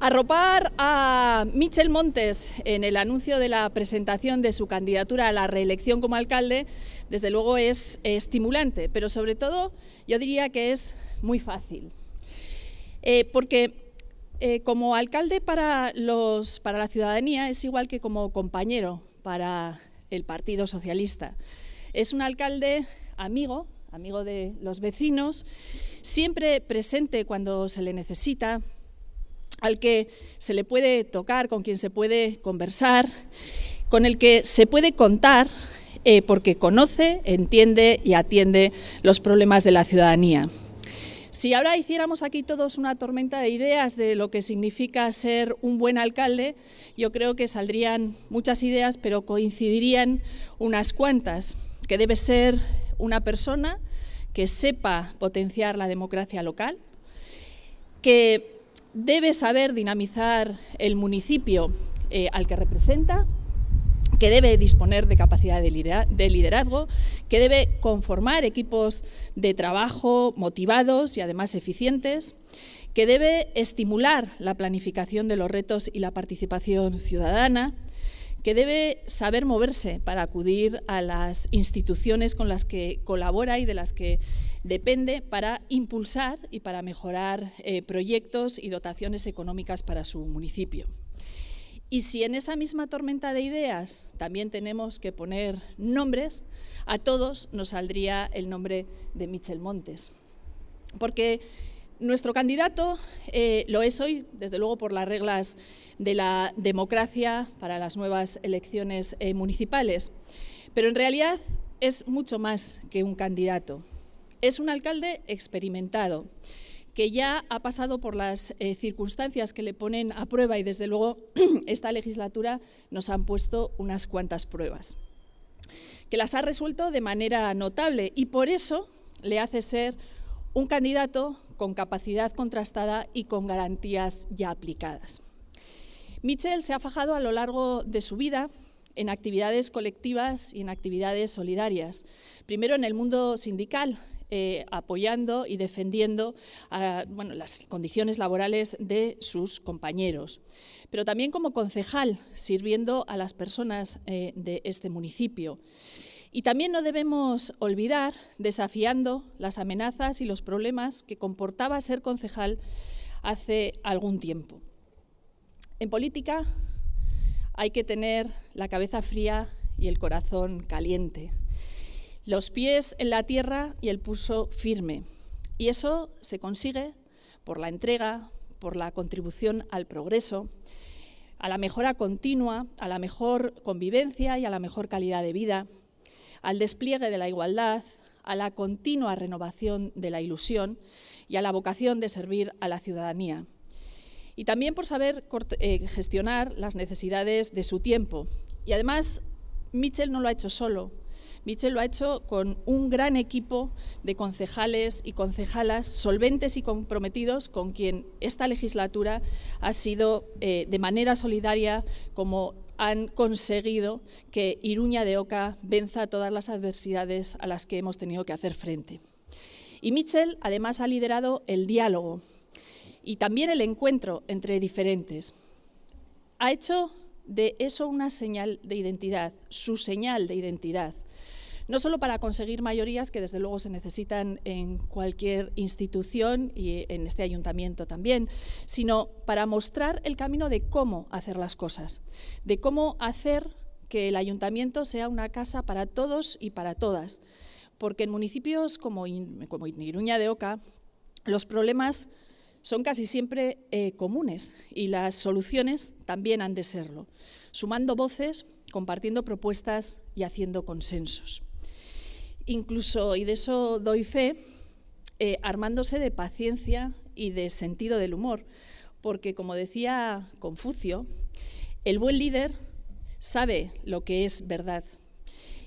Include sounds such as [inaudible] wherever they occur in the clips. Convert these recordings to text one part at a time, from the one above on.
Arropar a Michel Montes en el anuncio de la presentación de su candidatura a la reelección como alcalde, desde luego es estimulante, pero sobre todo yo diría que es muy fácil. Eh, porque eh, como alcalde para, los, para la ciudadanía es igual que como compañero para el Partido Socialista. Es un alcalde amigo, amigo de los vecinos, siempre presente cuando se le necesita, al que se le puede tocar, con quien se puede conversar, con el que se puede contar eh, porque conoce, entiende y atiende los problemas de la ciudadanía. Si ahora hiciéramos aquí todos una tormenta de ideas de lo que significa ser un buen alcalde, yo creo que saldrían muchas ideas, pero coincidirían unas cuantas, que debe ser una persona que sepa potenciar la democracia local, que debe saber dinamizar el municipio eh, al que representa, que debe disponer de capacidad de liderazgo, que debe conformar equipos de trabajo motivados y además eficientes, que debe estimular la planificación de los retos y la participación ciudadana, que debe saber moverse para acudir a las instituciones con las que colabora y de las que depende para impulsar y para mejorar eh, proyectos y dotaciones económicas para su municipio. Y si en esa misma tormenta de ideas también tenemos que poner nombres, a todos nos saldría el nombre de Michel Montes. Porque nuestro candidato eh, lo es hoy, desde luego por las reglas de la democracia para las nuevas elecciones eh, municipales, pero en realidad es mucho más que un candidato. Es un alcalde experimentado, que ya ha pasado por las eh, circunstancias que le ponen a prueba y desde luego [clears throat] esta legislatura nos han puesto unas cuantas pruebas, que las ha resuelto de manera notable y por eso le hace ser un candidato con capacidad contrastada y con garantías ya aplicadas. Mitchell se ha fajado a lo largo de su vida en actividades colectivas y en actividades solidarias. Primero en el mundo sindical, eh, apoyando y defendiendo a, ah, bueno, las condiciones laborales de sus compañeros, pero también como concejal, sirviendo a las personas eh, de este municipio. Y también no debemos olvidar, desafiando las amenazas y los problemas que comportaba ser concejal hace algún tiempo. En política hay que tener la cabeza fría y el corazón caliente, los pies en la tierra y el pulso firme. Y eso se consigue por la entrega, por la contribución al progreso, a la mejora continua, a la mejor convivencia y a la mejor calidad de vida al despliegue de la igualdad, a la continua renovación de la ilusión y a la vocación de servir a la ciudadanía. Y también por saber eh, gestionar las necesidades de su tiempo. Y además, Mitchell no lo ha hecho solo. Mitchell lo ha hecho con un gran equipo de concejales y concejalas solventes y comprometidos con quien esta legislatura ha sido eh, de manera solidaria como han conseguido que Iruña de Oca venza todas las adversidades a las que hemos tenido que hacer frente. Y Mitchell además ha liderado el diálogo y también el encuentro entre diferentes. Ha hecho de eso una señal de identidad, su señal de identidad, no solo para conseguir mayorías que desde luego se necesitan en cualquier institución y en este ayuntamiento también, sino para mostrar el camino de cómo hacer las cosas, de cómo hacer que el ayuntamiento sea una casa para todos y para todas, porque en municipios como, como de Oca los problemas son casi siempre eh, comunes y las soluciones también han de serlo, sumando voces, compartiendo propuestas y haciendo consensos incluso, y de eso doy fe, eh, armándose de paciencia y de sentido del humor, porque como decía Confucio, el buen líder sabe lo que es verdad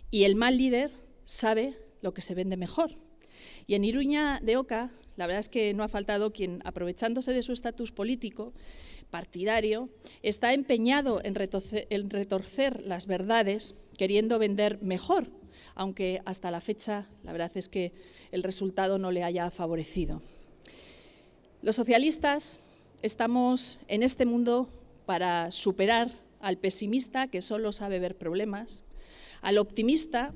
y el mal líder sabe lo que se vende mejor. Y en Iruña de Oca, la verdad es que no ha faltado quien, aprovechándose de su estatus político, partidario, está empeñado en retorcer las verdades queriendo vender mejor aunque hasta la fecha la verdad es que el resultado no le haya favorecido. Los socialistas estamos en este mundo para superar al pesimista que solo sabe ver problemas, al optimista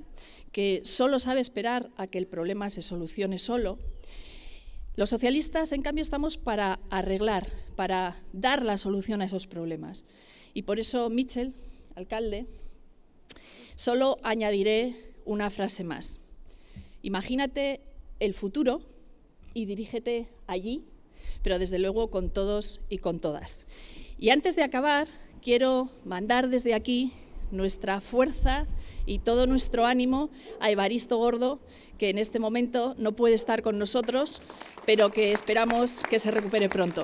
que solo sabe esperar a que el problema se solucione solo. Los socialistas, en cambio, estamos para arreglar, para dar la solución a esos problemas. Y por eso, Mitchell, alcalde, solo añadiré una frase más. Imagínate el futuro y dirígete allí, pero desde luego con todos y con todas. Y antes de acabar, quiero mandar desde aquí nuestra fuerza y todo nuestro ánimo a Evaristo Gordo, que en este momento no puede estar con nosotros, pero que esperamos que se recupere pronto.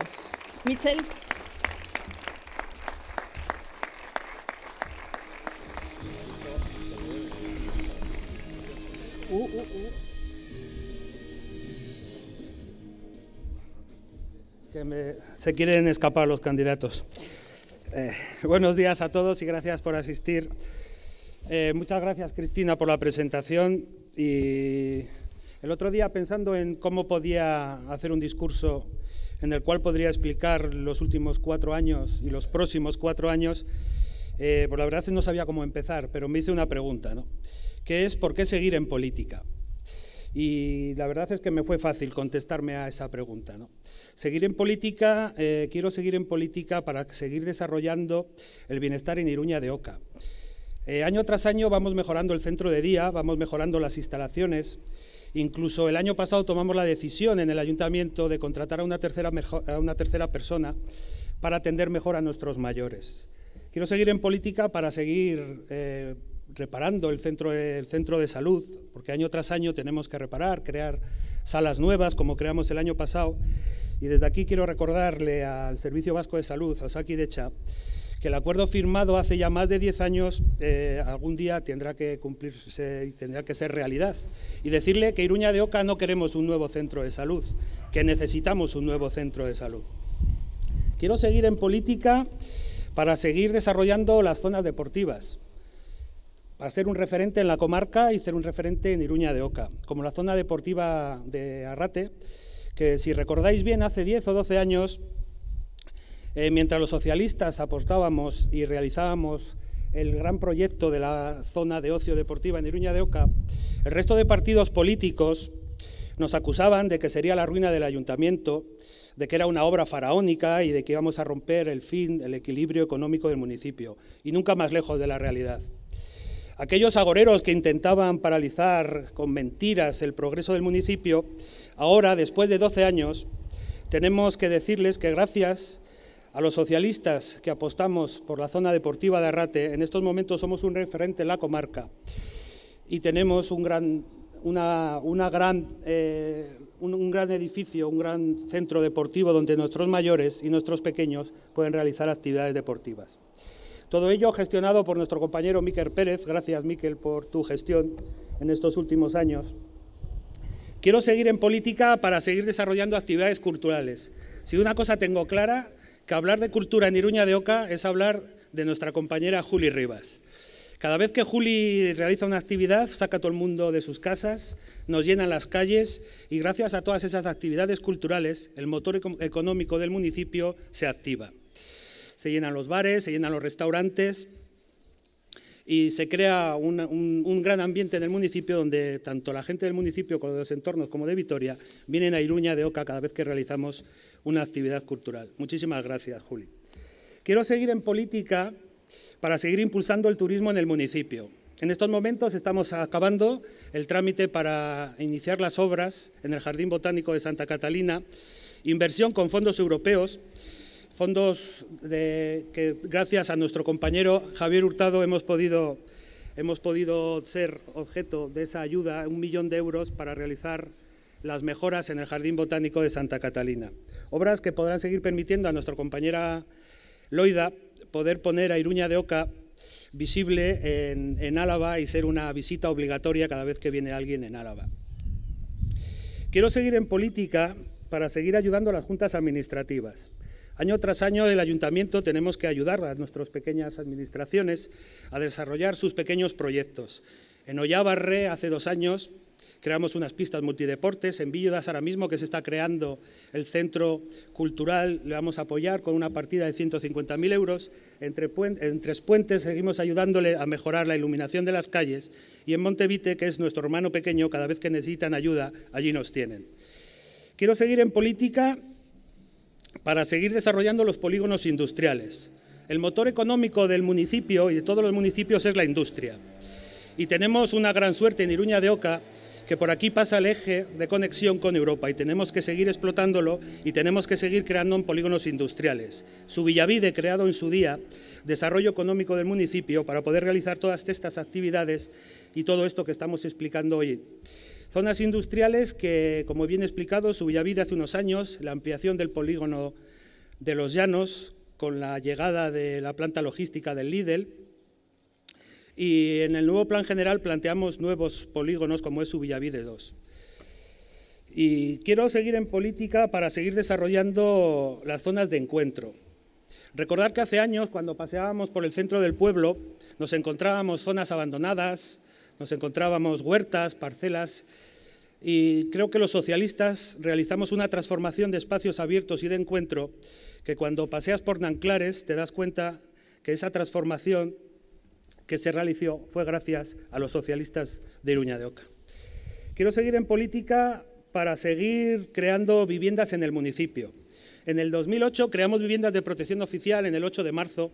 se, quieren escapar los candidatos. Eh, buenos días a todos y gracias por asistir. Eh, muchas gracias, Cristina, por la presentación. Y el otro día, pensando en cómo podía hacer un discurso en el cual podría explicar los últimos cuatro años y los próximos cuatro años, eh, por pues la verdad no sabía cómo empezar, pero me hice una pregunta, ¿no? que es ¿por qué seguir en política? Y la verdad es que me fue fácil contestarme a esa pregunta. ¿no? Seguir en política, eh, quiero seguir en política para seguir desarrollando el bienestar en Iruña de Oca. Eh, año tras año vamos mejorando el centro de día, vamos mejorando las instalaciones. Incluso el año pasado tomamos la decisión en el ayuntamiento de contratar a una tercera, a una tercera persona para atender mejor a nuestros mayores. Quiero seguir en política para seguir eh, reparando el centro, centro de salud, porque año tras año tenemos que reparar, crear salas nuevas, como creamos el año pasado. Y desde aquí quiero recordarle al Servicio Vasco de Salud, a Saki Decha, que el acuerdo firmado hace ya más de 10 años eh, algún día tendrá que cumplirse y tendrá que ser realidad. Y decirle que Iruña de Oca no queremos un nuevo centro de salud, que necesitamos un nuevo centro de salud. Quiero seguir en política para seguir desarrollando las zonas deportivas para ser un referente en la comarca y ser un referente en Iruña de Oca, como la zona deportiva de Arrate, que si recordáis bien, hace 10 o 12 años, eh, mientras los socialistas aportábamos y realizábamos el gran proyecto de la zona de ocio deportiva en Iruña de Oca, el resto de partidos políticos nos acusaban de que sería la ruina del ayuntamiento, de que era una obra faraónica y de que íbamos a romper el fin, el equilibrio económico del municipio, y nunca más lejos de la realidad. Aquellos agoreros que intentaban paralizar con mentiras el progreso del municipio, ahora, después de 12 años, tenemos que decirles que gracias a los socialistas que apostamos por la zona deportiva de Arrate, en estos momentos somos un referente en la comarca y tenemos un gran, eh, un gran edificio, un gran centro deportivo donde nuestros mayores y nuestros pequeños pueden realizar actividades deportivas. Todo ello gestionado por nuestro compañero Miquel Pérez. Gracias, Miquel, por tu gestión en estos últimos años. Quiero seguir en política para seguir desarrollando actividades culturales. Si una cosa tengo clara, que hablar de cultura en Iruña de Oca es hablar de nuestra compañera Juli Rivas. Cada vez que Juli realiza una actividad, saca a todo el mundo de sus casas, nos llena las calles y gracias a todas esas actividades culturales, el motor económico del municipio se activa se llenan los bares, se llenan los restaurantes y se crea un, un, gran ambiente en el municipio donde tanto la gente del municipio como de los entornos como de Vitoria vienen a Iruña de Oca cada vez que realizamos una actividad cultural. Muchísimas gracias, Juli. Quiero seguir en política para seguir impulsando el turismo en el municipio. En estos momentos estamos acabando el trámite para iniciar las obras en el Jardín Botánico de Santa Catalina, inversión con fondos europeos fondos de, que gracias a nuestro compañero Javier Hurtado hemos podido, ser objeto de esa ayuda, un millón de euros para realizar las mejoras en el Jardín Botánico de Santa Catalina. Obras que podrán seguir permitiendo a nuestra compañera Loida poder poner a Iruña de Oca visible en, Álava y ser una visita obligatoria cada vez que viene alguien en Álava. Quiero seguir en política para seguir ayudando a las juntas administrativas. Año tras año el ayuntamiento tenemos que ayudar a nuestras pequeñas administraciones a desarrollar sus pequeños proyectos. En Ollabarre, hace dos años, creamos unas pistas multideportes. En Villodas ahora mismo que se está creando el centro cultural, le vamos a apoyar con una partida de 150.000 euros. Entre en Tres Puentes seguimos ayudándole a mejorar la iluminación de las calles y en Montevite, que es nuestro hermano pequeño, cada vez que necesitan ayuda, allí nos tienen. Quiero seguir en política para seguir desarrollando los polígonos industriales. El motor económico del municipio y de todos los municipios es la industria. Y tenemos una gran suerte en Iruña de Oca, que por aquí pasa el eje de conexión con Europa y tenemos que seguir explotándolo y tenemos que seguir creando polígonos industriales. Su Villavide, creado en su día, desarrollo económico del municipio para poder realizar todas estas actividades y todo esto que estamos explicando hoy. Zonas industriales que, como bien explicado, su Villavide hace unos años, la ampliación del polígono de los llanos con la llegada de la planta logística del Lidl. Y en el nuevo plan general planteamos nuevos polígonos como es su Villavide 2. Y quiero seguir en política para seguir desarrollando las zonas de encuentro. Recordar que hace años, cuando paseábamos por el centro del pueblo, nos encontrábamos zonas abandonadas, nos encontrábamos huertas, parcelas, y creo que los socialistas realizamos una transformación de espacios abiertos y de encuentro que cuando paseas por Nanclares te das cuenta que esa transformación que se realizó fue gracias a los socialistas de Iruña de Oca. Quiero seguir en política para seguir creando viviendas en el municipio. En el 2008 creamos viviendas de protección oficial en el 8 de marzo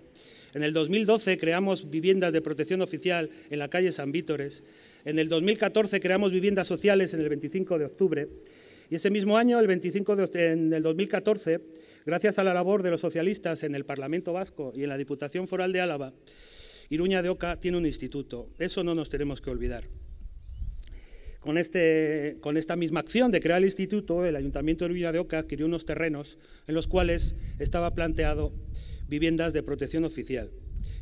en el 2012 creamos viviendas de protección oficial en la calle San Vítores. En el 2014 creamos viviendas sociales en el 25 de octubre. Y ese mismo año, el 25 de, en el 2014, gracias a la labor de los socialistas en el Parlamento Vasco y en la Diputación Foral de Álava, Iruña de Oca tiene un instituto. Eso no nos tenemos que olvidar. Con, este, con, esta misma acción de crear el instituto, el Ayuntamiento de Iruña de Oca adquirió unos terrenos en los cuales estaba planteado viviendas de protección oficial.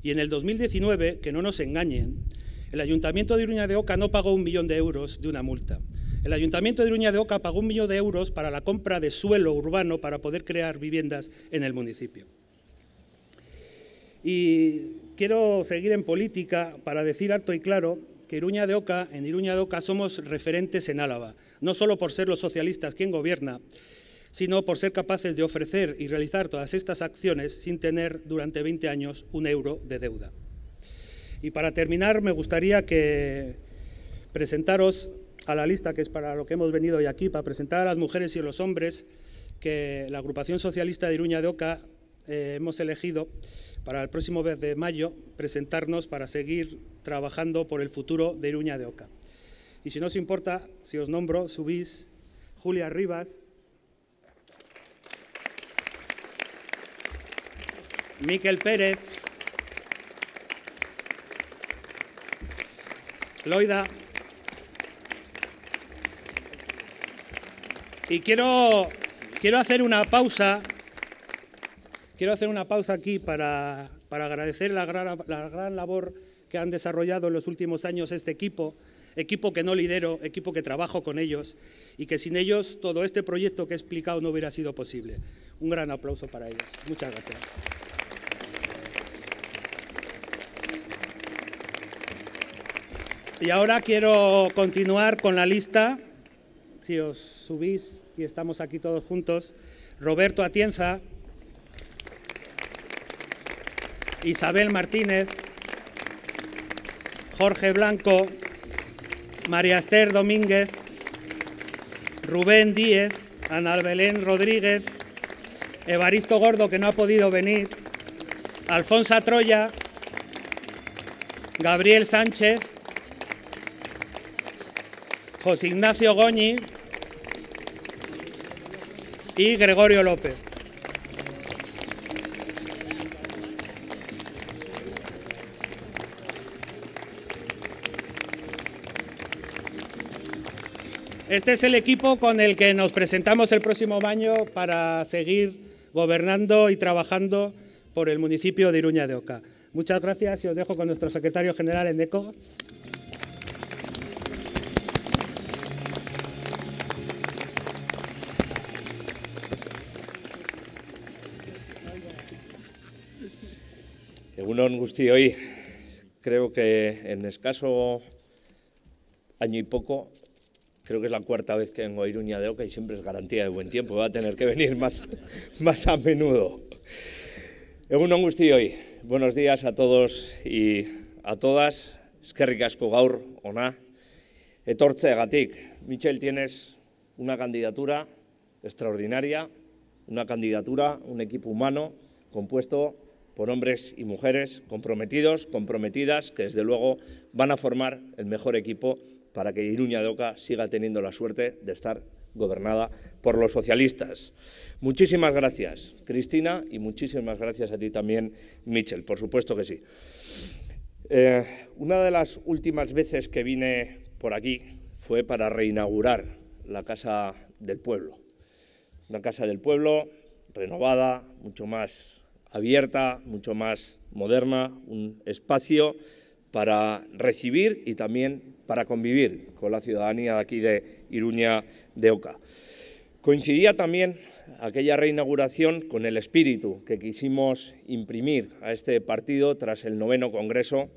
Y en el 2019, que no nos engañen, el Ayuntamiento de Iruña de Oca no pagó un millón de euros de una multa. El Ayuntamiento de Iruña de Oca pagó un millón de euros para la compra de suelo urbano para poder crear viviendas en el municipio. Y quiero seguir en política para decir alto y claro que Iruña de Oca, en Iruña de Oca somos referentes en Álava, no solo por ser los socialistas quien gobierna, sino por ser capaces de ofrecer y realizar todas estas acciones sin tener durante 20 años un euro de deuda. Y para terminar, me gustaría que presentaros a la lista, que es para lo que hemos venido hoy aquí, para presentar a las mujeres y a los hombres que la agrupación socialista de Iruña de Oca eh, hemos elegido para el próximo mes de mayo presentarnos para seguir trabajando por el futuro de Iruña de Oca. Y si no os importa, si os nombro, subís Julia Rivas, Miquel Pérez, Loida. Y quiero, hacer una pausa, quiero hacer una pausa aquí para, agradecer la la gran labor que han desarrollado en los últimos años este equipo, equipo que no lidero, equipo que trabajo con ellos y que sin ellos todo este proyecto que he explicado no hubiera sido posible. Un gran aplauso para ellos. Muchas gracias. Y ahora quiero continuar con la lista, si os subís y estamos aquí todos juntos. Roberto Atienza, Isabel Martínez, Jorge Blanco, María Esther Domínguez, Rubén Díez, Ana Belén Rodríguez, Evaristo Gordo, que no ha podido venir, Alfonso Troya, Gabriel Sánchez, José Ignacio Goñi y Gregorio López. Este es el equipo con el que nos presentamos el próximo año para seguir gobernando y trabajando por el municipio de Iruña de Oca. Muchas gracias y os dejo con nuestro secretario general Eneco. Egunon guzti, hoi, creo que en escaso año y poco, creo que es la cuarta vez que vengo a Iruña de Oca y siempre es garantía de buen tiempo, va a tener que venir más, [laughs] más a menudo. Egunon guzti, hoi, buenos días a todos y a todas, eskerrik asko gaur, ona, etortze gatik, Michel, tienes una candidatura extraordinaria, una candidatura, un equipo humano, compuesto por hombres y mujeres comprometidos, comprometidas, que desde luego van a formar el mejor equipo para que Iruña de Oca siga teniendo la suerte de estar gobernada por los socialistas. Muchísimas gracias, Cristina, y muchísimas gracias a ti también, Michel, por supuesto que sí. Eh, una de las últimas veces que vine por aquí fue para reinaugurar la Casa del Pueblo. Una Casa del Pueblo renovada, mucho más abierta, mucho más moderna, un espacio para recibir y también para convivir con la ciudadanía de aquí de Iruña de Oca. Coincidía también aquella reinauguración con el espíritu que quisimos imprimir a este partido tras el noveno congreso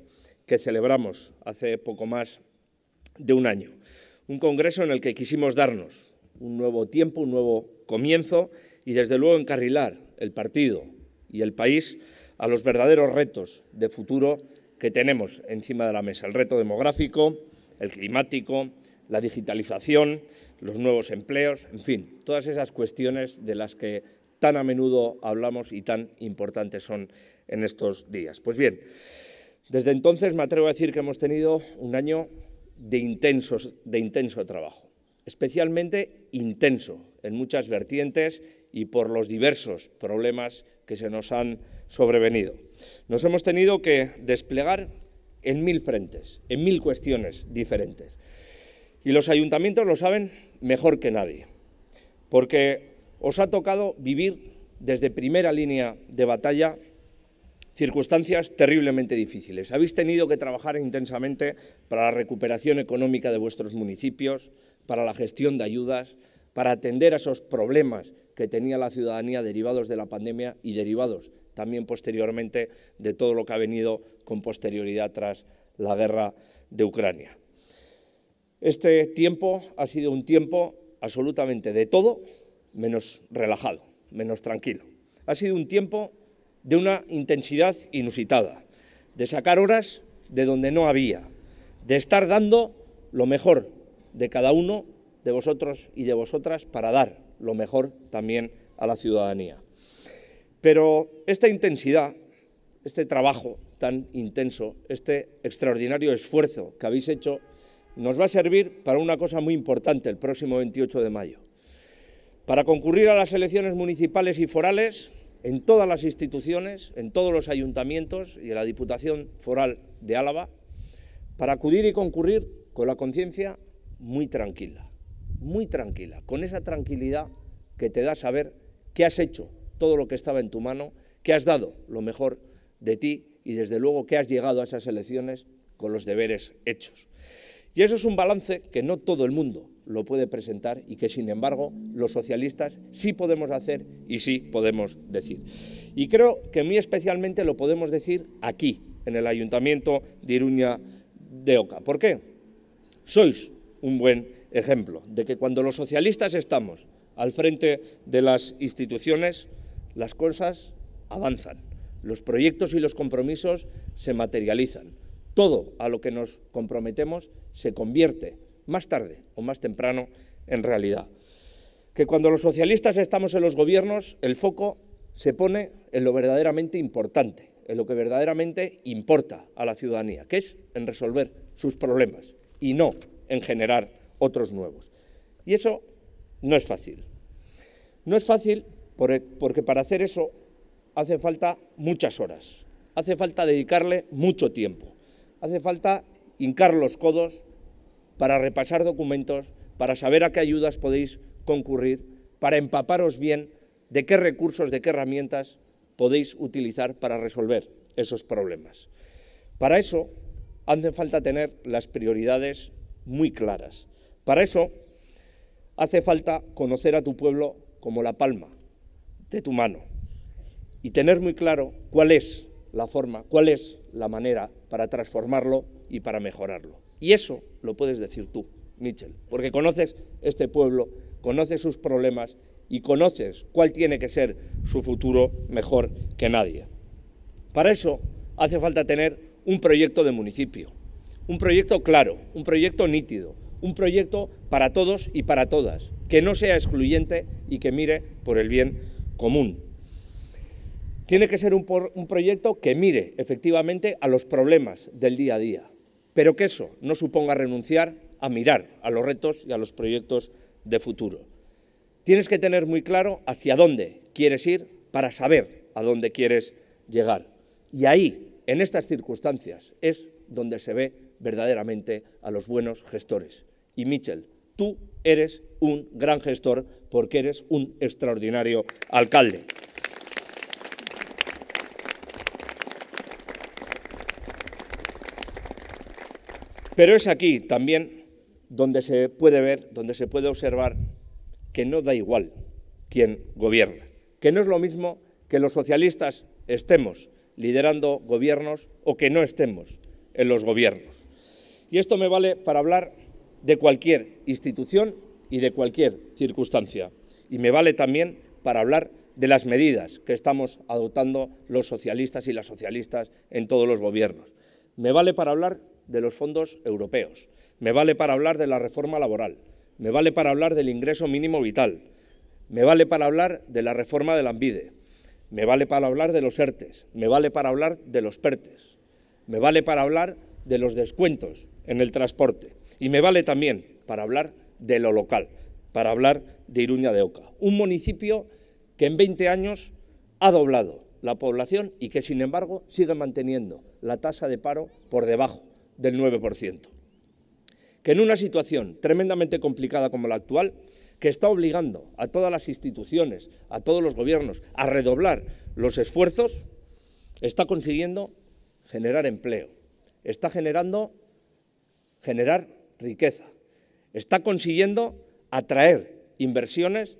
que celebramos hace poco más de un año. Un congreso en el que quisimos darnos un nuevo tiempo, un nuevo comienzo y desde luego encarrilar el partido y el país a los verdaderos retos de futuro que tenemos encima de la mesa. El reto demográfico, el climático, la digitalización, los nuevos empleos, en fin, todas esas cuestiones de las que tan a menudo hablamos y tan importantes son en estos días. Pues bien, desde entonces me atrevo a decir que hemos tenido un año de, intensos, de intenso trabajo, especialmente intenso en muchas vertientes y por los diversos problemas que se nos han sobrevenido. Nos hemos tenido que desplegar en mil frentes, en mil cuestiones diferentes. Y los ayuntamientos lo saben mejor que nadie, porque os ha tocado vivir desde primera línea de batalla circunstancias terriblemente difíciles. Habéis tenido que trabajar intensamente para la recuperación económica de vuestros municipios, para la gestión de ayudas, para atender a esos problemas que tenía la ciudadanía derivados de la pandemia y derivados también posteriormente de todo lo que ha venido con posterioridad tras la guerra de Ucrania. Este tiempo ha sido un tiempo absolutamente de todo menos relajado, menos tranquilo. Ha sido un tiempo de una intensidad inusitada, de sacar horas de donde no había, de estar dando lo mejor de cada uno de vosotros y de vosotras para dar lo mejor también a la ciudadanía. Pero esta intensidad, este trabajo tan intenso, este extraordinario esfuerzo que habéis hecho, nos va a servir para una cosa muy importante el próximo 28 de mayo. Para concurrir a las elecciones municipales y forales en todas las instituciones, en todos los ayuntamientos y en la Diputación Foral de Álava, para acudir y concurrir con la conciencia muy tranquila muy tranquila, con esa tranquilidad que te da saber que has hecho todo lo que estaba en tu mano, que has dado lo mejor de ti y desde luego que has llegado a esas elecciones con los deberes hechos. Y eso es un balance que no todo el mundo lo puede presentar y que sin embargo los socialistas sí podemos hacer y sí podemos decir. Y creo que muy especialmente lo podemos decir aquí, en el Ayuntamiento de Iruña de Oca. ¿Por qué? Sois un buen ejemplo de que cuando los socialistas estamos al frente de las instituciones, las cosas avanzan, los proyectos y los compromisos se materializan. Todo a lo que nos comprometemos se convierte, más tarde o más temprano, en realidad. Que cuando los socialistas estamos en los gobiernos, el foco se pone en lo verdaderamente importante, en lo que verdaderamente importa a la ciudadanía, que es en resolver sus problemas y no en generar otros nuevos. Y eso no es fácil. No es fácil e, porque para hacer eso hace falta muchas horas, hace falta dedicarle mucho tiempo, hace falta hincar los codos para repasar documentos, para saber a qué ayudas podéis concurrir, para empaparos bien de qué recursos, de qué herramientas podéis utilizar para resolver esos problemas. Para eso hace falta tener las prioridades muy claras, para eso hace falta conocer a tu pueblo como la palma de tu mano y tener muy claro cuál es la forma, cuál es la manera para transformarlo y para mejorarlo. Y eso lo puedes decir tú, Michel, porque conoces este pueblo, conoces sus problemas y conoces cuál tiene que ser su futuro mejor que nadie. Para eso hace falta tener un proyecto de municipio, un proyecto claro, un proyecto nítido, un proyecto para todos y para todas, que no sea excluyente y que mire por el bien común. Tiene que ser un, proyecto que mire efectivamente a los problemas del día a día, pero que eso no suponga renunciar a mirar a los retos y a los proyectos de futuro. Tienes que tener muy claro hacia dónde quieres ir para saber a dónde quieres llegar. Y ahí, en estas circunstancias, es donde se ve verdaderamente a los buenos gestores y Mitchell, tú eres un gran gestor porque eres un extraordinario alcalde. Pero es aquí también donde se puede ver, donde se puede observar que no da igual quién gobierna, que no es lo mismo que los socialistas estemos liderando gobiernos o que no estemos en los gobiernos. Y esto me vale para hablar de cualquier institución y de cualquier circunstancia. Y me vale también para hablar de las medidas que estamos adoptando los socialistas y las socialistas en todos los gobiernos. Me vale para hablar de los fondos europeos, me vale para hablar de la reforma laboral, me vale para hablar del ingreso mínimo vital, me vale para hablar de la reforma de la ANVIDE, me vale para hablar de los ERTES, me vale para hablar de los PERTES, me vale para hablar de los descuentos en el transporte, y me vale también para hablar de lo local, para hablar de Iruña de Oca, un municipio que en 20 años ha doblado la población y que, sin embargo, sigue manteniendo la tasa de paro por debajo del 9%. Que en una situación tremendamente complicada como la actual, que está obligando a todas las instituciones, a todos los gobiernos, a redoblar los esfuerzos, está consiguiendo generar empleo, está generando generar riqueza. Está consiguiendo atraer inversiones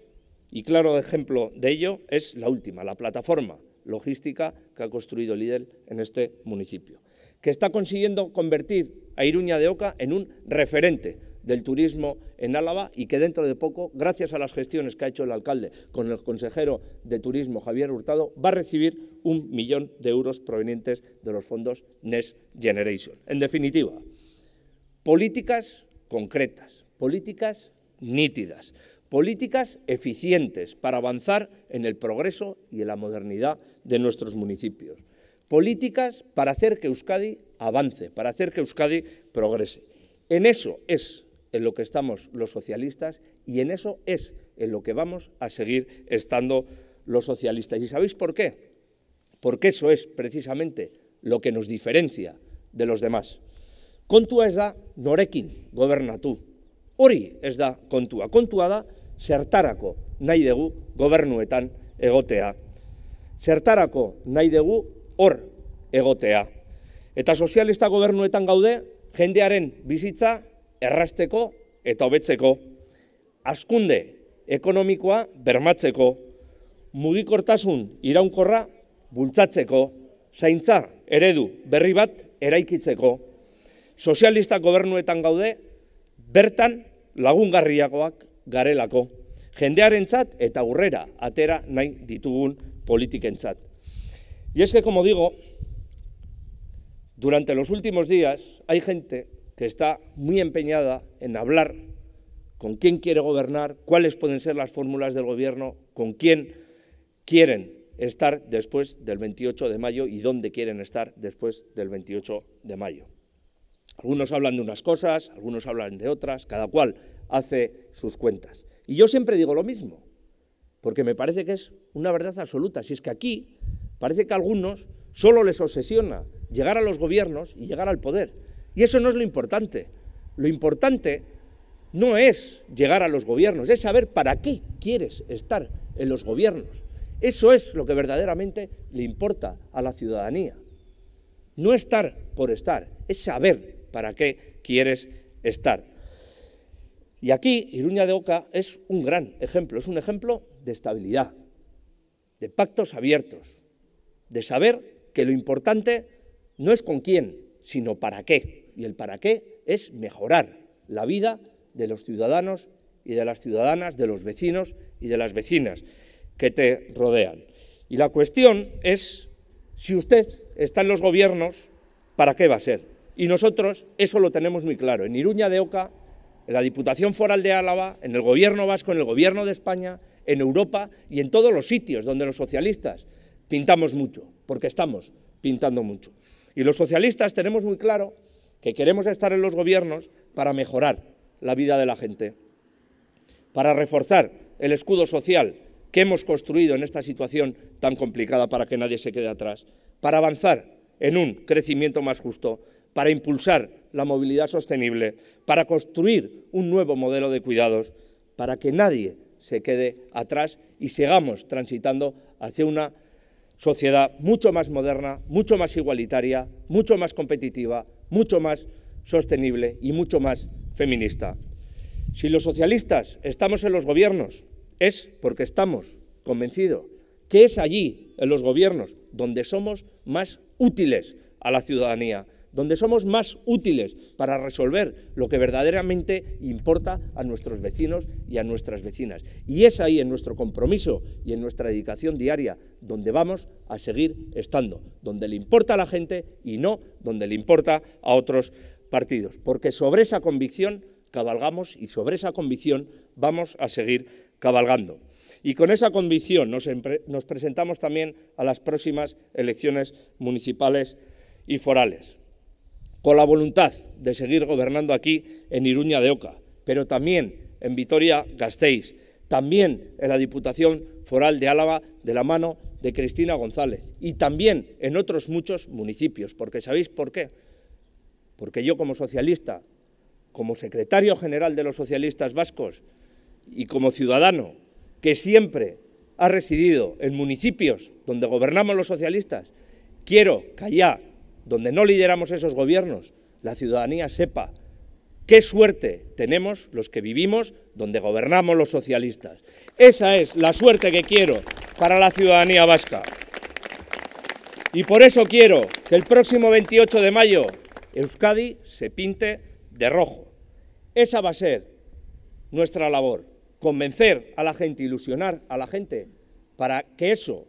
y claro ejemplo de ello es la última, la plataforma logística que ha construido Lidl en este municipio, que está consiguiendo convertir a Iruña de Oca en un referente del turismo en Álava y que dentro de poco, gracias a las gestiones que ha hecho el alcalde con el consejero de turismo Javier Hurtado, va a recibir un millón de euros provenientes de los fondos Next Generation. En definitiva, Políticas concretas, políticas nítidas, políticas eficientes para avanzar en el progreso y en la modernidad de nuestros municipios. Políticas para hacer que Euskadi avance, para hacer que Euskadi progrese. En eso es en lo que estamos los socialistas y en eso es en lo que vamos a seguir estando los socialistas. ¿Y sabéis por qué? Porque eso es precisamente lo que nos diferencia de los demás. Kontua ez da norekin gobernatu. Hori ez da kontua. Kontua da zertarako nahi dugu gobernuetan egotea. Zertarako nahi dugu hor egotea. Eta sozialista gobernuetan gaude jendearen bizitza errasteko eta hobetzeko askunde ekonomikoa bermatzeko mugikortasun iraunkorra bultzatzeko zaintza eredu berri bat eraikitzeko Socialista, gobernuetan gaude, bertan lagungarriagoak garelako, jendearentzat eta aurrera atera nahi en chat. Y es que, como digo, durante los últimos días hay gente que está muy empeñada en hablar con quién quiere gobernar, cuáles pueden ser las fórmulas del gobierno, con quién quieren estar después del 28 de mayo y dónde quieren estar después del 28 de mayo. Algunos hablan de unas cosas, algunos hablan de otras, cada cual hace sus cuentas. Y yo siempre digo lo mismo, porque me parece que es una verdad absoluta. Si es que aquí parece que a algunos solo les obsesiona llegar a los gobiernos y llegar al poder. Y eso no es lo importante. Lo importante no es llegar a los gobiernos, es saber para qué quieres estar en los gobiernos. Eso es lo que verdaderamente le importa a la ciudadanía. No estar por estar, es saber para qué quieres estar. Y aquí Iruña de Oca es un gran ejemplo, es un ejemplo de estabilidad, de pactos abiertos, de saber que lo importante no es con quién, sino para qué. Y el para qué es mejorar la vida de los ciudadanos y de las ciudadanas, de los vecinos y de las vecinas que te rodean. Y la cuestión es, si usted está en los gobiernos, ¿para qué va a ser? Y nosotros eso lo tenemos muy claro. En Iruña de Oca, en la Diputación Foral de Álava, en el Gobierno Vasco, en el Gobierno de España, en Europa y en todos los sitios donde los socialistas pintamos mucho, porque estamos pintando mucho. Y los socialistas tenemos muy claro que queremos estar en los gobiernos para mejorar la vida de la gente, para reforzar el escudo social que hemos construido en esta situación tan complicada para que nadie se quede atrás, para avanzar en un crecimiento más justo, para impulsar la movilidad sostenible, para construir un nuevo modelo de cuidados, para que nadie se quede atrás y sigamos transitando hacia una sociedad mucho más moderna, mucho más igualitaria, mucho más competitiva, mucho más sostenible y mucho más feminista. Si los socialistas estamos en los gobiernos es porque estamos convencidos que es allí, en los gobiernos, donde somos más útiles a la ciudadanía, donde somos más útiles para resolver lo que verdaderamente importa a nuestros vecinos y a nuestras vecinas. Y es ahí en nuestro compromiso y en nuestra dedicación diaria donde vamos a seguir estando, donde le importa a la gente y no donde le importa a otros partidos, porque sobre esa convicción cabalgamos y sobre esa convicción vamos a seguir cabalgando. Y con esa convicción nos, presentamos también a las próximas elecciones municipales y forales con la voluntad de seguir gobernando aquí en Iruña de Oca, pero también en Vitoria-Gasteiz, también en la Diputación Foral de Álava de la mano de Cristina González y también en otros muchos municipios, porque ¿sabéis por qué? Porque yo como socialista, como secretario general de los socialistas vascos y como ciudadano que siempre ha residido en municipios donde gobernamos los socialistas, quiero que allá donde no lideramos esos gobiernos, la ciudadanía sepa qué suerte tenemos los que vivimos donde gobernamos los socialistas. Esa es la suerte que quiero para la ciudadanía vasca. Y por eso quiero que el próximo 28 de mayo Euskadi se pinte de rojo. Esa va a ser nuestra labor, convencer a la gente, ilusionar a la gente para que eso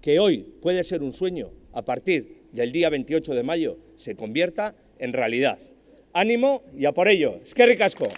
que hoy puede ser un sueño, a partir y el día 28 de mayo se convierta en realidad. Ánimo y a por ello. Es que ricasco.